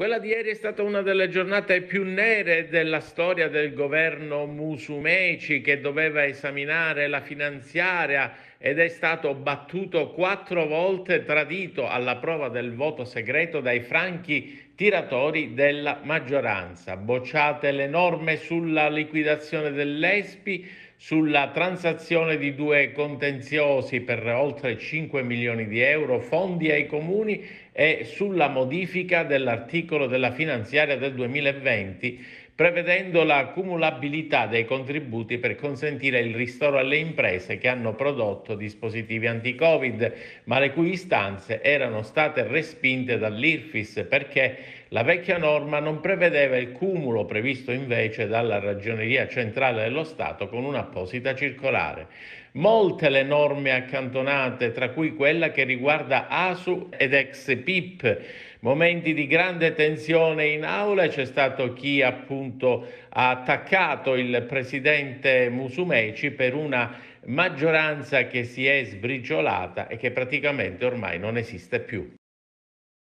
Quella di ieri è stata una delle giornate più nere della storia del governo Musumeci che doveva esaminare la finanziaria ed è stato battuto quattro volte tradito alla prova del voto segreto dai franchi tiratori della maggioranza. Bocciate le norme sulla liquidazione dell'ESPI, sulla transazione di due contenziosi per oltre 5 milioni di euro, fondi ai comuni e sulla modifica dell'articolo della finanziaria del 2020 prevedendo la cumulabilità dei contributi per consentire il ristoro alle imprese che hanno prodotto dispositivi anti-Covid, ma le cui istanze erano state respinte dall'IRFIS perché la vecchia norma non prevedeva il cumulo previsto invece dalla Ragioneria Centrale dello Stato con un'apposita circolare molte le norme accantonate, tra cui quella che riguarda ASU ed ex PIP. Momenti di grande tensione in aula, c'è stato chi appunto ha attaccato il presidente Musumeci per una maggioranza che si è sbriciolata e che praticamente ormai non esiste più.